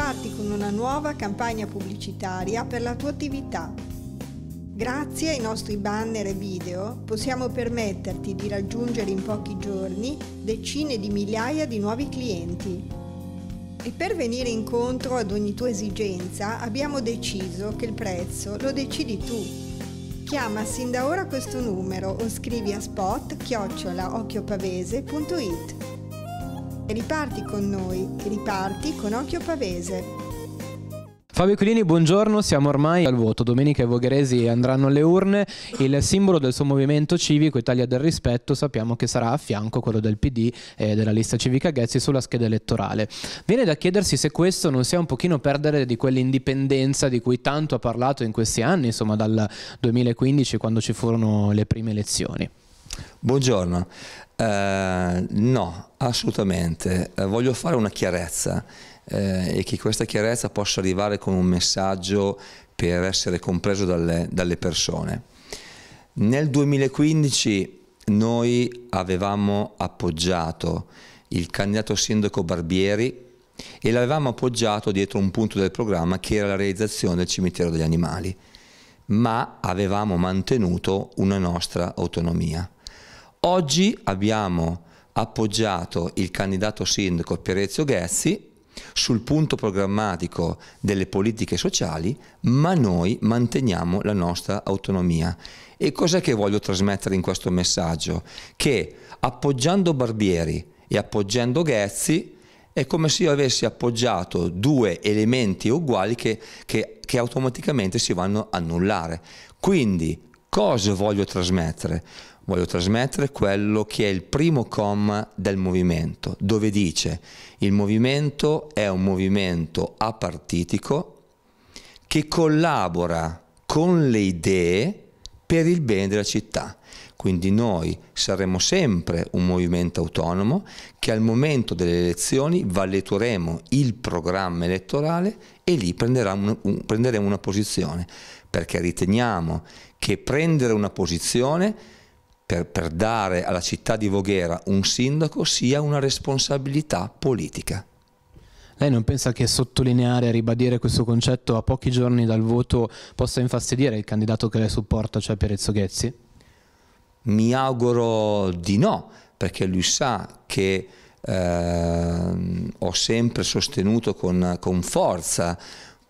supportarti con una nuova campagna pubblicitaria per la tua attività. Grazie ai nostri banner e video possiamo permetterti di raggiungere in pochi giorni decine di migliaia di nuovi clienti. E per venire incontro ad ogni tua esigenza abbiamo deciso che il prezzo lo decidi tu. Chiama sin da ora questo numero o scrivi a spot chiocciolaocchiopavese.it riparti con noi, riparti con occhio pavese. Fabio Quilini, buongiorno, siamo ormai al voto. Domenica i vogheresi andranno alle urne. Il simbolo del suo movimento civico Italia del Rispetto sappiamo che sarà a fianco quello del PD e della lista civica Ghezzi sulla scheda elettorale. Viene da chiedersi se questo non sia un pochino perdere di quell'indipendenza di cui tanto ha parlato in questi anni, insomma dal 2015 quando ci furono le prime elezioni. Buongiorno. Uh, no, assolutamente. Uh, voglio fare una chiarezza uh, e che questa chiarezza possa arrivare con un messaggio per essere compreso dalle, dalle persone. Nel 2015 noi avevamo appoggiato il candidato sindaco Barbieri e l'avevamo appoggiato dietro un punto del programma che era la realizzazione del cimitero degli animali, ma avevamo mantenuto una nostra autonomia Oggi abbiamo appoggiato il candidato sindaco Perezio Ghezzi sul punto programmatico delle politiche sociali, ma noi manteniamo la nostra autonomia. E cos'è che voglio trasmettere in questo messaggio? Che appoggiando Barbieri e appoggiando Ghezzi è come se io avessi appoggiato due elementi uguali che, che, che automaticamente si vanno a annullare. Quindi cosa voglio trasmettere? voglio trasmettere quello che è il primo comma del movimento, dove dice il movimento è un movimento apartitico che collabora con le idee per il bene della città. Quindi noi saremo sempre un movimento autonomo che al momento delle elezioni valuteremo il programma elettorale e lì prenderemo una posizione, perché riteniamo che prendere una posizione per, per dare alla città di Voghera un sindaco sia una responsabilità politica. Lei non pensa che sottolineare, e ribadire questo concetto a pochi giorni dal voto possa infastidire il candidato che lei supporta, cioè Perezzo Ghezzi? Mi auguro di no, perché lui sa che eh, ho sempre sostenuto con, con forza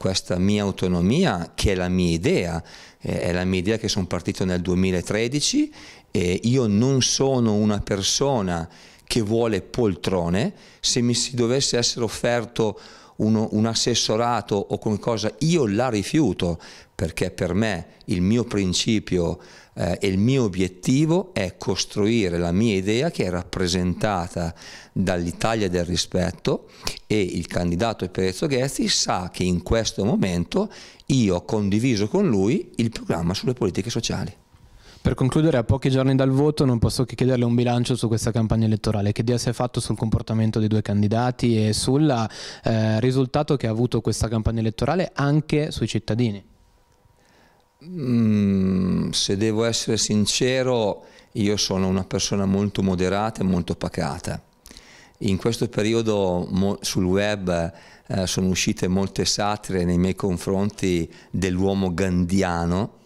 questa mia autonomia che è la mia idea, eh, è la mia idea che sono partito nel 2013 e io non sono una persona che vuole poltrone, se mi si dovesse essere offerto uno, un assessorato o qualcosa, io la rifiuto perché per me il mio principio eh, e il mio obiettivo è costruire la mia idea che è rappresentata dall'Italia del rispetto e il candidato Perezzo Ghezzi sa che in questo momento io ho condiviso con lui il programma sulle politiche sociali. Per concludere, a pochi giorni dal voto non posso che chiederle un bilancio su questa campagna elettorale, che dia si è fatto sul comportamento dei due candidati e sul eh, risultato che ha avuto questa campagna elettorale anche sui cittadini. Mm, se devo essere sincero, io sono una persona molto moderata e molto pacata. In questo periodo sul web eh, sono uscite molte satire nei miei confronti dell'uomo gandiano,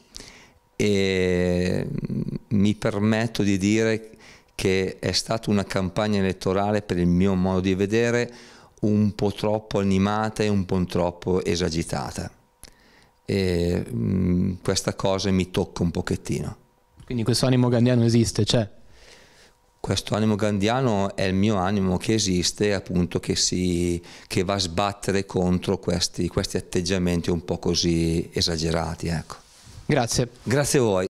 e mm, mi permetto di dire che è stata una campagna elettorale per il mio modo di vedere un po' troppo animata e un po' troppo esagitata e mh, mm, questa cosa mi tocca un pochettino. Quindi questo animo gandiano esiste, c'è? Questo animo gandiano è il mio animo che esiste, appunto, che, si, che va a sbattere contro questi, questi atteggiamenti un po' così esagerati. Ecco. Grazie. Grazie a voi.